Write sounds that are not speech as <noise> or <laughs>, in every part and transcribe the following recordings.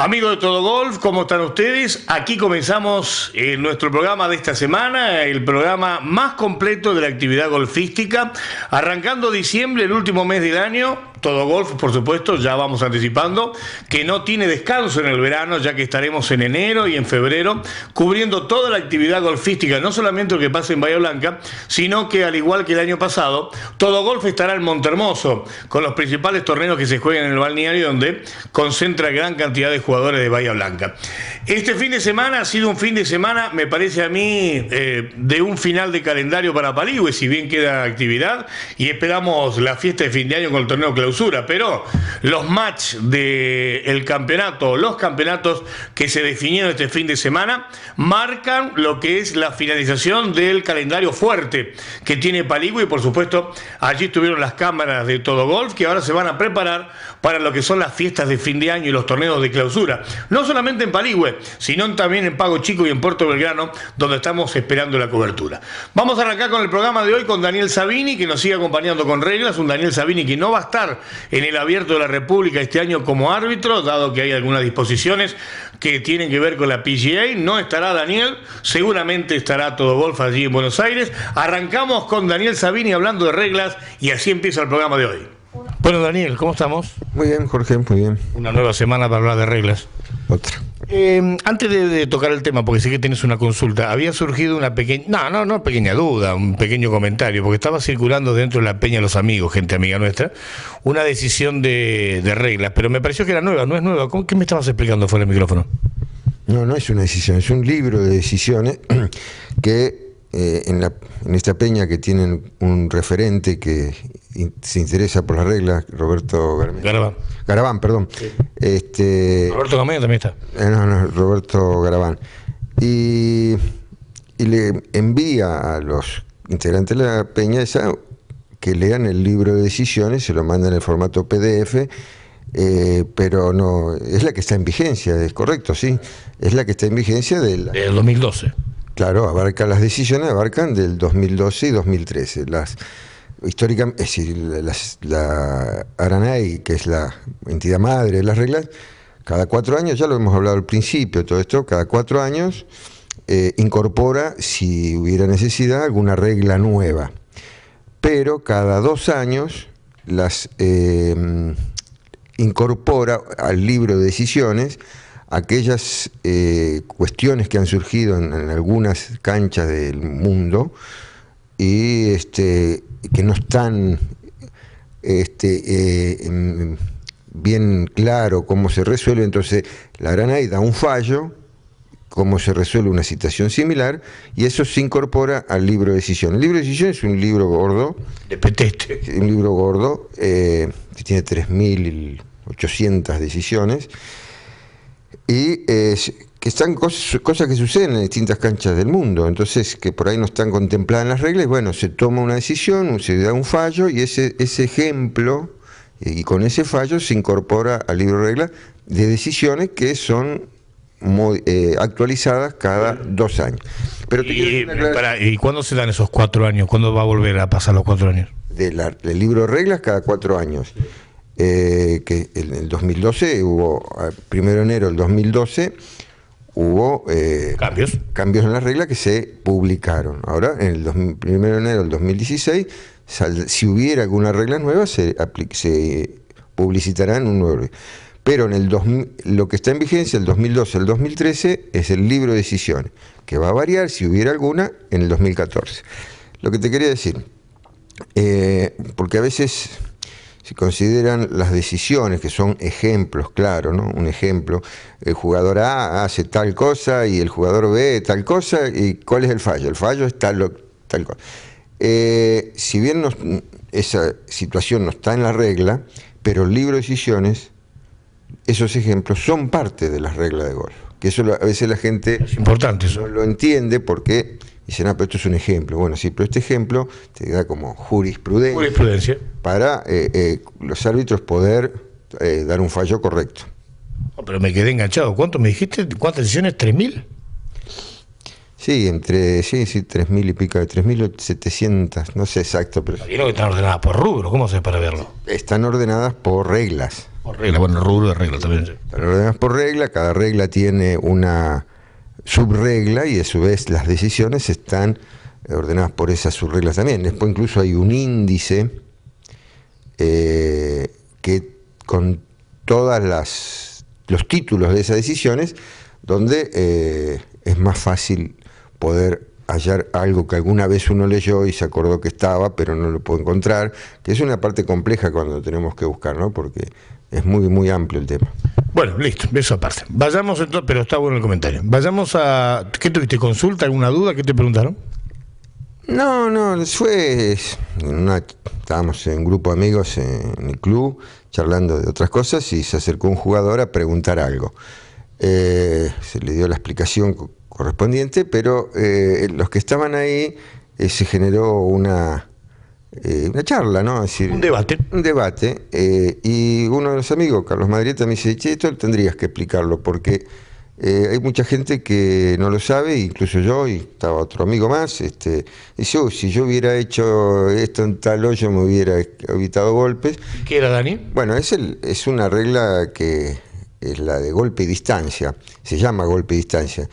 Amigos de Todo Golf, ¿cómo están ustedes? Aquí comenzamos eh, nuestro programa de esta semana, el programa más completo de la actividad golfística, arrancando diciembre, el último mes del año, todo Golf, por supuesto, ya vamos anticipando, que no tiene descanso en el verano, ya que estaremos en enero y en febrero cubriendo toda la actividad golfística, no solamente lo que pasa en Bahía Blanca, sino que al igual que el año pasado, Todo Golf estará en Montermoso, con los principales torneos que se juegan en el balneario, donde concentra gran cantidad de jugadores de Bahía Blanca. Este fin de semana ha sido un fin de semana, me parece a mí, eh, de un final de calendario para Paligüe, si bien queda actividad, y esperamos la fiesta de fin de año con el torneo claudio pero los match del el campeonato, los campeonatos que se definieron este fin de semana, marcan lo que es la finalización del calendario fuerte que tiene Paligua y por supuesto allí estuvieron las cámaras de todo golf que ahora se van a preparar para lo que son las fiestas de fin de año y los torneos de clausura. No solamente en Paligüe, sino también en Pago Chico y en Puerto Belgrano, donde estamos esperando la cobertura. Vamos a arrancar con el programa de hoy con Daniel Sabini, que nos sigue acompañando con reglas. Un Daniel Sabini que no va a estar en el Abierto de la República este año como árbitro, dado que hay algunas disposiciones que tienen que ver con la PGA. No estará Daniel, seguramente estará todo golf allí en Buenos Aires. Arrancamos con Daniel Sabini hablando de reglas y así empieza el programa de hoy. Bueno, Daniel, ¿cómo estamos? Muy bien, Jorge, muy bien. Una nueva semana para hablar de reglas. Otra. Em, antes de, tocar el tema, porque sé que tienes una consulta, había surgido una pequeña, no, no, no pequeña duda, un pequeño comentario, porque estaba circulando dentro de la Peña Los Amigos, gente amiga nuestra, una decisión de, reglas, pero me pareció que era nueva, no es nueva. ¿Cómo, ¿Qué me estabas explicando fuera del micrófono? No, no es una decisión, es un libro de decisiones <clears throat> que eh, en, esta peña que tienen un referente que se interesa por las reglas, Roberto Garabán. Garabán, perdón. Este, Roberto Garabán también está. Eh, no, no, Roberto Garabán. Y, le envía a los integrantes de la peña esa que lean el libro de decisiones, se lo mandan en el formato PDF, eh, pero no, es la que está en vigencia, es correcto, sí, es la que está en vigencia del... Del 2012. Claro, abarca las decisiones, abarcan del 2012 y 2013. Las, históricamente, es decir, la Aranay, que es la entidad madre de las reglas, cada cuatro años, ya lo hemos hablado al principio, todo esto, cada cuatro años eh, incorpora, si hubiera necesidad, alguna regla nueva. Pero cada dos años las eh, incorpora al libro de decisiones aquellas eh, cuestiones que han surgido en, algunas canchas del mundo y este, que no están este, eh, bien claro cómo se resuelve, entonces la granada da un fallo, cómo se resuelve una situación similar, y eso se incorpora al libro de decisión. El libro de decisión es un libro gordo. De Un libro gordo eh, que tiene 3.800 decisiones y eh, que están cosas, que suceden en distintas canchas del mundo, entonces que por ahí no están contempladas las reglas, bueno, se toma una decisión, se da un fallo y ese, ese ejemplo eh, y con ese fallo se incorpora al libro de reglas de decisiones que son eh, actualizadas cada dos años. Pero ¿Y, para, cuándo se dan esos cuatro años? ¿Cuándo va a volver a pasar los cuatro años? del libro de reglas cada cuatro años. Eh, que en el 2012 hubo, primero de enero del 2012, hubo eh, cambios. cambios en las reglas que se publicaron. Ahora, en el 1 primero de enero del 2016, si hubiera alguna regla nueva, se, publicitarán un nuevo. Pero en el lo que está en vigencia, el 2012, el 2013, es el libro de decisiones, que va a variar, si hubiera alguna, en el 2014. Lo que te quería decir, eh, porque a veces si consideran las decisiones, que son ejemplos, claro, ¿no? Un ejemplo, el jugador A hace tal cosa y el jugador B tal cosa, ¿y cuál es el fallo? El fallo es tal, cosa. Eh, si bien esa situación no está en la regla, pero el libro de decisiones, esos ejemplos son parte de las reglas de golf. Que eso a veces la gente es importante eso. lo entiende porque dicen, ah, pero esto es un ejemplo. Bueno, sí, pero este ejemplo te da como jurisprudencia, jurisprudencia. para eh, eh, los árbitros poder eh, dar un fallo correcto. Oh, pero me quedé enganchado. ¿Cuánto me dijiste? ¿Cuántas sesiones? ¿3.000? Sí, entre, sí, sí, 3.000 y pica pico, 3.700, no sé exacto, pero... no que están ordenadas por rubro, ¿cómo se para verlo? Están ordenadas por reglas. Por reglas bueno, rubro de reglas también. Están ordenadas por regla, cada regla tiene una, subregla y a su vez las decisiones están ordenadas por esas subreglas también. Después incluso hay un índice eh, que con todas las los títulos de esas decisiones donde eh, es más fácil poder hallar algo que alguna vez uno leyó y se acordó que estaba, pero no lo pudo encontrar, que es una parte compleja cuando tenemos que buscar, ¿no? Porque es muy, muy amplio el tema. Bueno, listo, eso aparte. Vayamos entonces, pero está bueno el comentario. Vayamos a. ¿Qué tuviste? ¿Consulta? ¿Alguna duda? ¿Qué te preguntaron? No, no, fue. estábamos en grupo de amigos en el club charlando de otras cosas y se acercó un jugador a preguntar algo. Eh, se le dio la explicación correspondiente, pero eh, los que estaban ahí eh, se generó una eh, una charla, ¿no? decir, un debate. Un debate. Eh, y uno de los amigos, Carlos Madrieta, me dice, che, esto tendrías que explicarlo, porque eh, hay mucha gente que no lo sabe, incluso yo, y estaba otro amigo más, este, dice, oh, si yo hubiera hecho esto en tal hoyo me hubiera evitado golpes. ¿Qué era, Dani? Bueno, es, el, es una regla que es la de golpe y distancia, se llama golpe y distancia.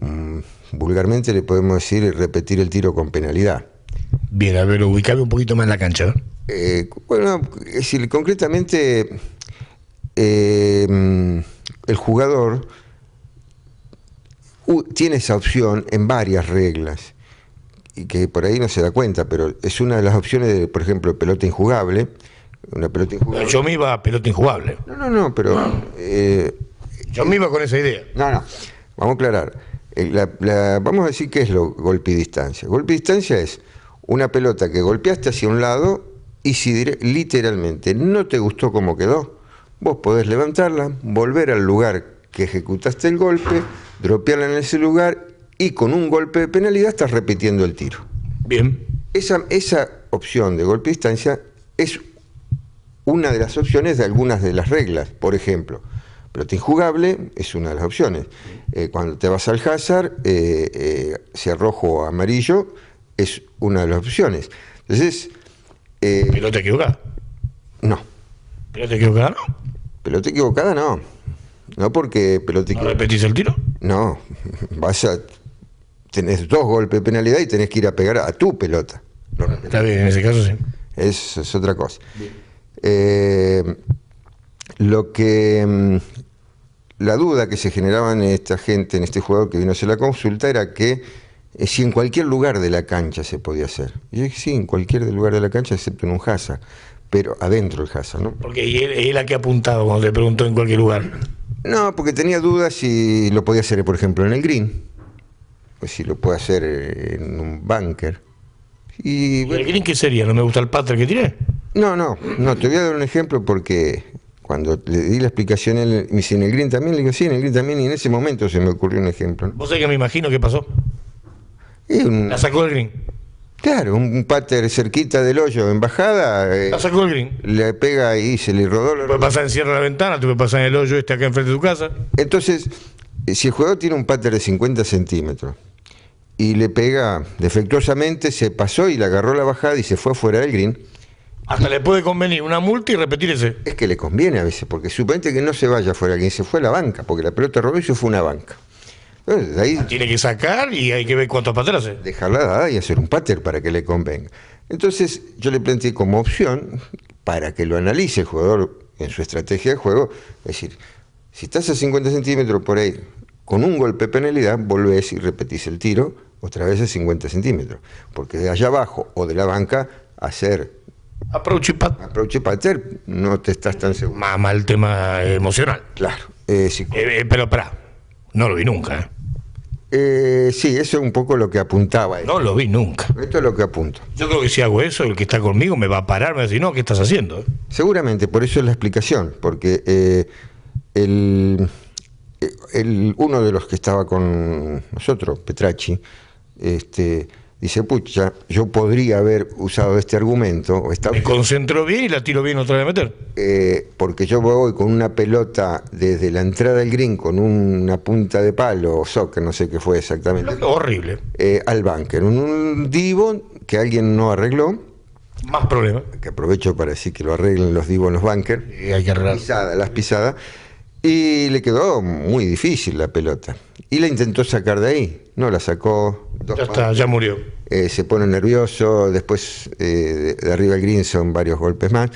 Mm, vulgarmente le podemos decir repetir el tiro con penalidad. Bien, a ver, ubicame un poquito más en la cancha. ¿eh? Eh, bueno, es eh, decir, concretamente, el jugador tiene esa opción en varias reglas, y que por ahí no se da cuenta, pero es una de las opciones de, por ejemplo, pelota injugable. Una pelota injugable. Yo me iba a pelota injugable. No, no, no, pero. Ah. Yo me iba con esa idea. No, no. Vamos a aclarar. vamos a decir qué es lo golpe y distancia. Golpe y distancia es una pelota que golpeaste hacia un lado y si literalmente no te gustó cómo quedó, vos podés levantarla, volver al lugar que ejecutaste el golpe, dropearla en ese lugar y con un golpe de penalidad estás repitiendo el tiro. Bien. Esa, opción de golpe de distancia es una de las opciones de algunas de las reglas. Por ejemplo, pelota injugable es una de las opciones. Eh, cuando te vas al hazard, eh, eh si rojo o amarillo, es una de las opciones. Entonces. Eh, ¿Pelota equivocada? No. ¿Pelota equivocada no? Pelota equivocada no. No porque pelota ¿No repetís el tiro? No. <laughs> Vas a. Tenés dos golpes de penalidad y tenés que ir a pegar a tu pelota. Está bien, en ese caso sí. Es, es otra cosa. Eh, lo que. Mm, la duda que se generaba en esta gente, en este jugador que vino a hacer la consulta, era que eh, si en cualquier lugar de la cancha se podía hacer. Y yo dije, sí, en cualquier lugar de la cancha, excepto en un jaza, pero adentro el jaza, ¿no? Porque él, a qué apuntado cuando le preguntó en cualquier lugar. No, porque tenía dudas si lo podía hacer, por ejemplo, en el green, pues si lo puede hacer eh, en un bunker. ¿Y, el green qué sería? ¿No me gusta el padre que tiene? No, no, no, te voy a dar un ejemplo porque cuando le di la explicación, él me en el green también, le digo, sí, en el green también, y en ese momento se me ocurrió un ejemplo. Vos sabés que me imagino qué pasó la sacó el green. Claro, un pater cerquita del hoyo en bajada. Eh, la sacó el green. Le pega y se le rodó. puede pasar en cierre la ventana, tú puede pasar en el hoyo este acá enfrente de tu casa. Entonces, eh, si el jugador tiene un pater de 50 centímetros y le pega defectuosamente, se pasó y le agarró la bajada y se fue fuera del green. Hasta le puede convenir una multa y repetir ese. Es que le conviene a veces, porque suponete que no se vaya fuera, quien se fue a la banca, porque la pelota robó y se fue a una banca tiene que sacar y hay que ver cuántos pateras hace. Dejarla dada y hacer un pater para que le convenga. Entonces yo le planteé como opción, para que lo analice el jugador en su estrategia de juego, es decir, si estás a 50 centímetros por ahí, con un golpe de penalidad, volvés y repetís el tiro otra vez a 50 centímetros. Porque de allá abajo o de la banca, hacer Approach y pater. pater, no te estás tan seguro. Más mal tema emocional. Claro. Eh, eh, pero, para, no lo vi nunca. ¿eh? Eh, sí, eso es un poco lo que apuntaba. No lo vi nunca. Esto es lo que apunto. Yo creo que si hago eso, el que está conmigo me va a parar, me va a decir, no, ¿qué estás haciendo? Seguramente, por eso es la explicación, porque eh, eh, uno de los que estaba con nosotros, Petrachi, este, Dice, pucha, yo podría haber usado este argumento. bien y la tiro bien otra vez a meter. Eh, porque yo voy con una pelota desde la entrada del green con una punta de palo o soccer, no sé qué fue exactamente. horrible. Eh, al bunker. Un, divo que alguien no arregló. Más problema. Que aprovecho para decir que lo arreglen los divos en los bunkers. Y hay que arreglar. las pisadas. Y le quedó muy difícil la pelota. Y la intentó sacar de ahí no la sacó. ya está, ya murió. Eh, se pone nervioso, después eh, de arriba el green son varios golpes más.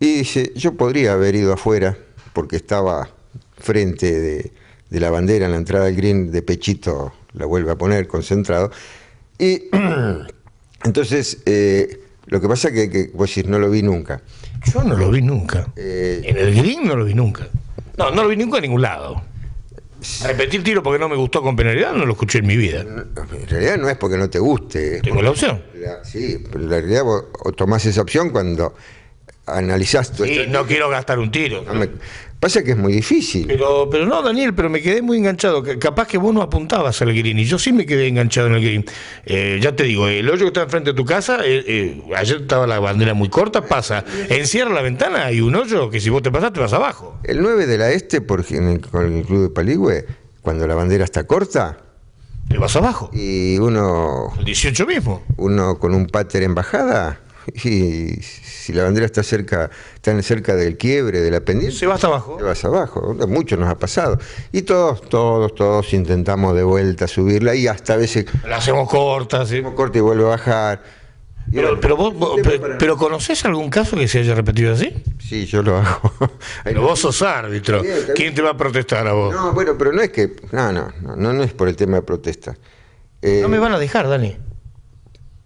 Y dice, yo podría haber ido afuera porque estaba frente de, la bandera en la entrada del green, de pechito la vuelve a poner, concentrado. Y <clears throat> entonces, eh, lo que pasa es que, que, vos decís, no lo vi nunca. Yo no lo vi nunca. en el green no lo vi nunca. No, no lo vi nunca en ningún lado. Repetir tiro porque no me gustó con penalidad, no lo escuché en mi vida. en realidad no es porque no te guste. Tengo la opción. sí, pero en realidad vos tomás esa opción cuando analizaste tu no quiero gastar un tiro. Pasa que es muy difícil. Pero, pero no, Daniel, pero me quedé muy enganchado. Capaz que vos no apuntabas al green y yo sí me quedé enganchado en el green. Eh, ya te digo, el hoyo que está enfrente de tu casa, eh, eh, ayer estaba la bandera muy corta, pasa, encierra la ventana y un hoyo que si vos te pasás te vas abajo. El 9 de la Este, porque en con el club de Paligüe, cuando la bandera está corta, te vas abajo. Y uno. El 18 mismo. Uno con un pater en bajada. <laughs> Y si la bandera está cerca, cerca del quiebre, de la pendiente. Se va hasta abajo. Se va hasta abajo. Mucho nos ha pasado. Y todos, todos, todos intentamos de vuelta subirla y hasta a veces. La hacemos corta, hacemos corta y vuelve a bajar. Pero, pero, ¿conocés algún caso que se haya repetido así? Sí, yo lo hago. <laughs> pero vos sos árbitro. ¿Quién te va a protestar a vos? No, bueno, pero no es que. No, no, no, no es por el tema de protesta. no me eh, van a dejar, Dani.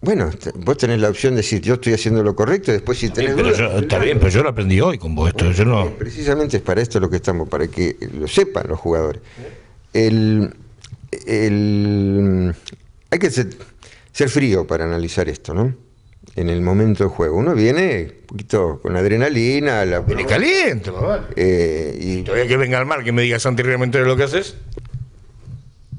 Bueno, vos tenés la opción de decir yo estoy haciendo lo correcto y después si tenés. pero está bien, pero yo lo aprendí hoy con vos. yo no... Eh, precisamente es para esto lo que estamos, para que lo sepan los jugadores. El, hay que ser, frío para analizar esto, ¿no? En el momento del juego. Uno viene un poquito con adrenalina. La, viene caliente, eh, y, todavía que venga al mar que me digas anteriormente lo que haces.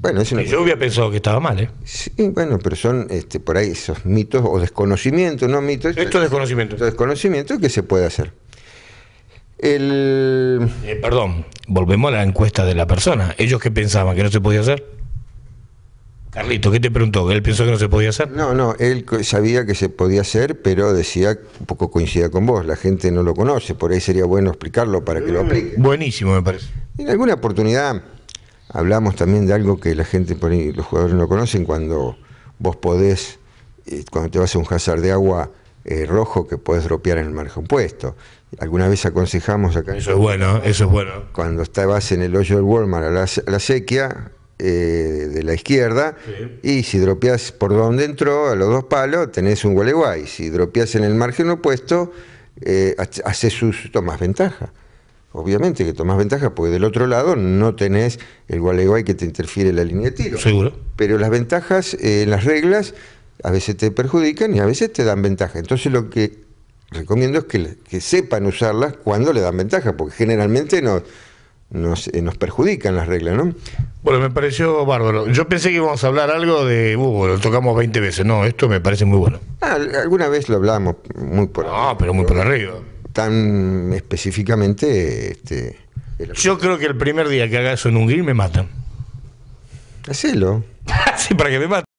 Bueno, yo hubiera pensado que estaba mal, ¿eh? Sí, bueno, pero son este, por ahí esos mitos o desconocimientos, no mitos. Esto es desconocimiento. Esto es desconocimiento que se puede hacer. El... Eh, perdón, volvemos a la encuesta de la persona. ¿Ellos qué pensaban? ¿Que no se podía hacer? Carlito, ¿qué te preguntó? ¿Él pensó que no se podía hacer? No, no, él sabía que se podía hacer, pero decía, un poco coincida con vos, la gente no lo conoce, por ahí sería bueno explicarlo para que lo mm, aplique. Buenísimo, me parece. En alguna oportunidad hablamos también de algo que la gente por los jugadores no conocen, cuando vos podés, eh, cuando te vas a un hazard de agua eh, rojo que podés dropear en el margen opuesto. Alguna vez aconsejamos acá. Eso es bueno, eso es bueno. Cuando estabas en el hoyo del Walmart a la, sequía eh, de la izquierda, y si dropeas por donde entró, a los dos palos, tenés un gualeguay. Si dropeas en el margen opuesto, eh, haces sus tomas ventaja obviamente que tomás ventaja porque del otro lado no tenés el gualeguay que te interfiere la línea de tiro. Seguro. Pero las ventajas en eh, las reglas a veces te perjudican y a veces te dan ventaja. Entonces lo que recomiendo es que, sepan usarlas cuando le dan ventaja, porque generalmente no, eh, nos, perjudican las reglas, ¿no? Bueno, me pareció bárbaro. Yo pensé que íbamos a hablar algo de uh, lo tocamos 20 veces. No, esto me parece muy bueno. Ah, alguna vez lo hablábamos muy por No, pero muy por arriba tan específicamente. Este, Yo creo que el primer día que haga eso en un grill me matan. Hacelo. <laughs> sí, para que me maten.